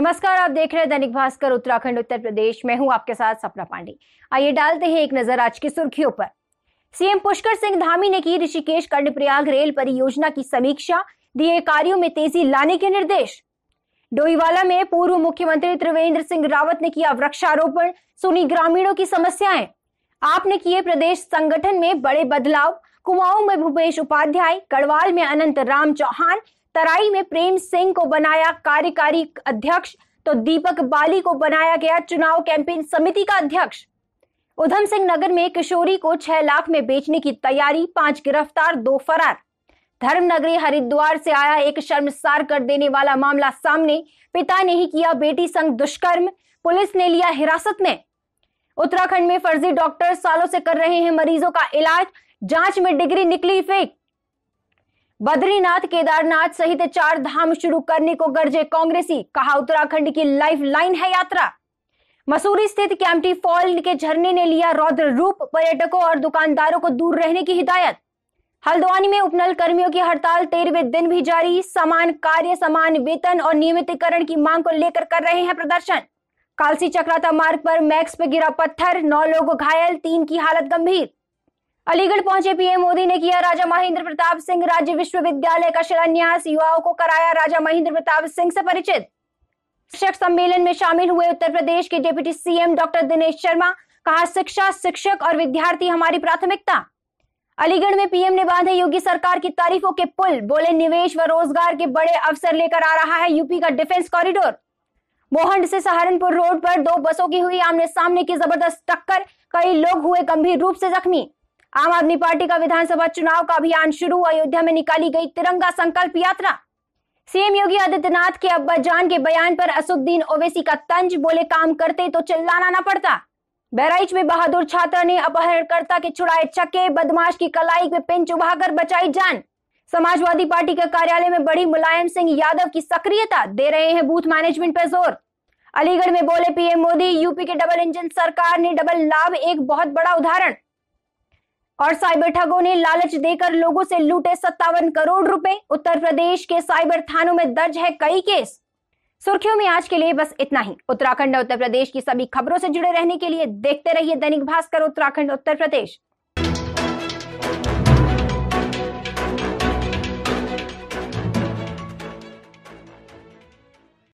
नमस्कार आप देख रहे हैं दैनिक भास्कर उत्तराखंड उत्तर प्रदेश में हूं आपके साथ सपना पांडे आइए डालते हैं एक नजर आज की सुर्खियों पर सीएम पुष्कर सिंह धामी ने की ऋषिकेश कर्णप्रयाग रेल परियोजना की समीक्षा दिए कार्यों में तेजी लाने के निर्देश डोईवाला में पूर्व मुख्यमंत्री त्रिवेंद्र सिंह रावत ने किया वृक्षारोपण सुनी ग्रामीणों की समस्याएं आपने किए प्रदेश संगठन में बड़े बदलाव कुमाऊं में भूपेश उपाध्याय गढ़वाल में अनंत राम चौहान तराई में प्रेम सिंह को बनाया कार्यकारी अध्यक्ष तो दीपक बाली को बनाया गया चुनाव कैंपेन समिति का अध्यक्ष उधम सिंह नगर में किशोरी को छह लाख में बेचने की तैयारी पांच गिरफ्तार दो फरार धर्मनगरी हरिद्वार से आया एक शर्मसार कर देने वाला मामला सामने पिता ने ही किया बेटी संग दुष्कर्म पुलिस ने लिया हिरासत में उत्तराखंड में फर्जी डॉक्टर सालों से कर रहे हैं मरीजों का इलाज जांच में डिग्री निकली फेक बद्रीनाथ केदारनाथ सहित चार धाम शुरू करने को गर्जे कांग्रेसी कहा उत्तराखंड की लाइफ लाइन है यात्रा मसूरी स्थित कैंपटी फॉल के झरने ने लिया रौद्र रूप पर्यटकों और दुकानदारों को दूर रहने की हिदायत हल्द्वानी में उपनल कर्मियों की हड़ताल तेरहवें दिन भी जारी समान कार्य समान वेतन और नियमितीकरण की मांग को लेकर कर रहे हैं प्रदर्शन कालसी चक्राता मार्ग पर मैक्स पर गिरा पत्थर नौ लोग घायल तीन की हालत गंभीर अलीगढ़ पहुंचे पीएम मोदी ने किया राजा महेंद्र प्रताप सिंह राज्य विश्वविद्यालय का शिलान्यास युवाओं को कराया राजा महेंद्र प्रताप सिंह से परिचित शिक्षक सम्मेलन में शामिल हुए उत्तर प्रदेश के deputy CM doctor Dinesh Sharma कहा शिक्षा शिक्षक और विद्यार्थी हमारी प्राथमिकता अलीगढ़ में पीएम ने बांधे योगी सरकार की तारीफों के पुल बोले निवेश व रोजगार के बड़े अवसर लेकर आ रहा है यूपी का डिफेंस कॉरिडोर मोहंड से सहारनपुर रोड पर दो बसों की हुई आमने सामने की जबरदस्त टक्कर कई लोग हुए गंभीर रूप से जख्मी आम आदमी पार्टी का विधानसभा चुनाव का अभियान शुरू अयोध्या में निकाली गई तिरंगा संकल्प यात्रा सीएम योगी आदित्यनाथ के अब्बा जान के बयान पर असुद्दीन ओवैसी का तंज बोले काम करते तो चिल्लाना ना पड़ता बहराइच में बहादुर छात्रा ने अपहरणकर्ता के छुड़ाए छक्के बदमाश की कलाई में पिन चुभाकर बचाई जान समाजवादी पार्टी के कार्यालय में बड़ी मुलायम सिंह यादव की सक्रियता दे रहे हैं बूथ मैनेजमेंट पर जोर अलीगढ़ में बोले पीएम मोदी यूपी के डबल इंजन सरकार ने डबल लाभ एक बहुत बड़ा उदाहरण और साइबर ठगों ने लालच देकर लोगों से लूटे सत्तावन करोड़ रुपए उत्तर प्रदेश के साइबर थानों में दर्ज है कई केस सुर्खियों में आज के लिए बस इतना ही उत्तराखंड और उत्तर प्रदेश की सभी खबरों से जुड़े रहने के लिए देखते रहिए दैनिक भास्कर उत्तराखंड उत्तर प्रदेश